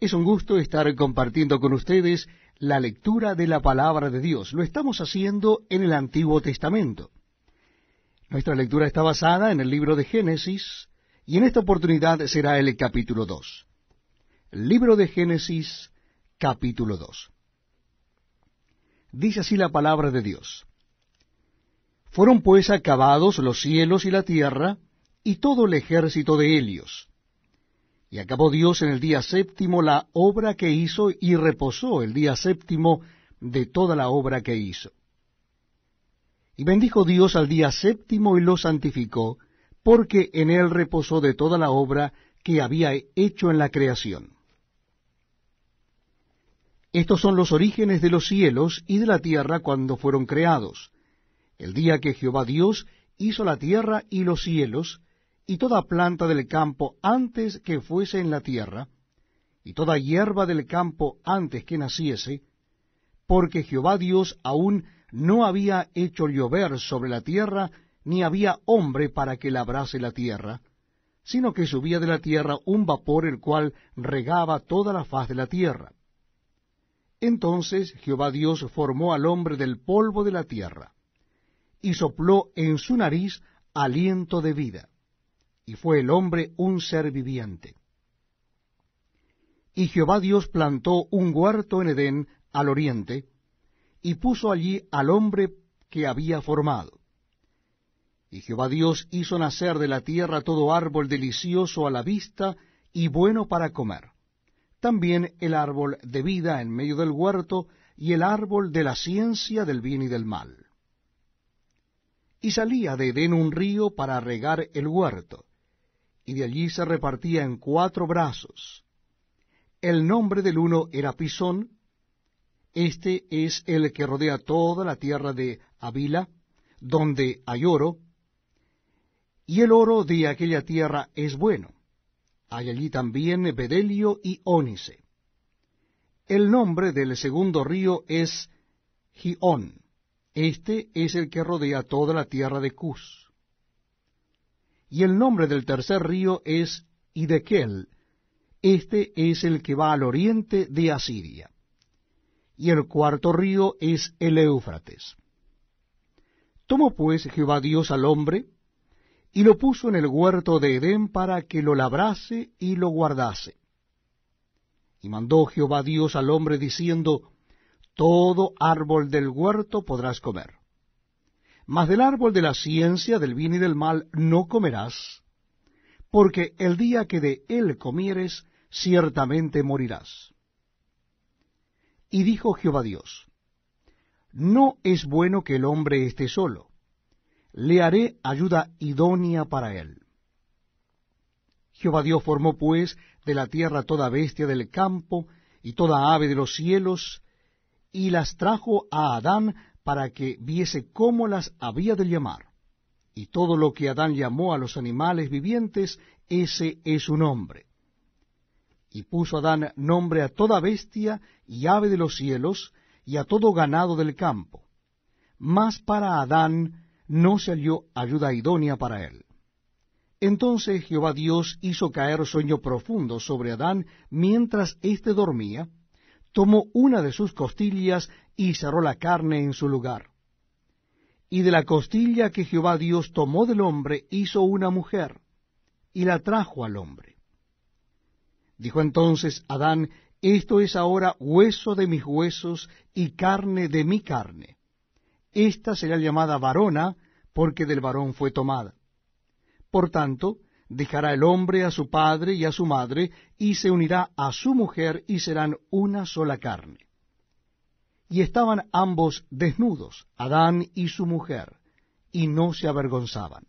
Es un gusto estar compartiendo con ustedes la lectura de la palabra de Dios. Lo estamos haciendo en el Antiguo Testamento. Nuestra lectura está basada en el libro de Génesis y en esta oportunidad será el capítulo 2. Libro de Génesis, capítulo 2. Dice así la palabra de Dios. Fueron pues acabados los cielos y la tierra y todo el ejército de Helios.» Y acabó Dios en el día séptimo la obra que hizo y reposó el día séptimo de toda la obra que hizo. Y bendijo Dios al día séptimo y lo santificó, porque en él reposó de toda la obra que había hecho en la creación. Estos son los orígenes de los cielos y de la tierra cuando fueron creados, el día que Jehová Dios hizo la tierra y los cielos, y toda planta del campo antes que fuese en la tierra, y toda hierba del campo antes que naciese, porque Jehová Dios aún no había hecho llover sobre la tierra, ni había hombre para que labrase la tierra, sino que subía de la tierra un vapor el cual regaba toda la faz de la tierra. Entonces Jehová Dios formó al hombre del polvo de la tierra, y sopló en su nariz aliento de vida, y fue el hombre un ser viviente. Y Jehová Dios plantó un huerto en Edén al oriente, y puso allí al hombre que había formado. Y Jehová Dios hizo nacer de la tierra todo árbol delicioso a la vista y bueno para comer. También el árbol de vida en medio del huerto y el árbol de la ciencia del bien y del mal. Y salía de Edén un río para regar el huerto, y de allí se repartía en cuatro brazos. El nombre del uno era Pisón, este es el que rodea toda la tierra de Avila, donde hay oro, y el oro de aquella tierra es bueno. Hay allí también Bedelio y Ónice. El nombre del segundo río es Gión. Este es el que rodea toda la tierra de Cus. Y el nombre del tercer río es Idekel. Este es el que va al oriente de Asiria. Y el cuarto río es el Éufrates. Tomó pues Jehová Dios al hombre, y lo puso en el huerto de Edén para que lo labrase y lo guardase. Y mandó Jehová Dios al hombre diciendo, Todo árbol del huerto podrás comer, mas del árbol de la ciencia del bien y del mal no comerás, porque el día que de él comieres, ciertamente morirás. Y dijo Jehová Dios, No es bueno que el hombre esté solo, le haré ayuda idónea para él. Jehová Dios formó pues de la tierra toda bestia del campo y toda ave de los cielos, y las trajo a Adán para que viese cómo las había de llamar. Y todo lo que Adán llamó a los animales vivientes, ese es su nombre. Y puso Adán nombre a toda bestia y ave de los cielos, y a todo ganado del campo. Mas para Adán no se ayuda idónea para él. Entonces Jehová Dios hizo caer sueño profundo sobre Adán mientras éste dormía, tomó una de sus costillas y cerró la carne en su lugar. Y de la costilla que Jehová Dios tomó del hombre hizo una mujer, y la trajo al hombre. Dijo entonces Adán, esto es ahora hueso de mis huesos y carne de mi carne. Esta será llamada varona, porque del varón fue tomada. Por tanto, Dejará el hombre a su padre y a su madre, y se unirá a su mujer, y serán una sola carne. Y estaban ambos desnudos, Adán y su mujer, y no se avergonzaban.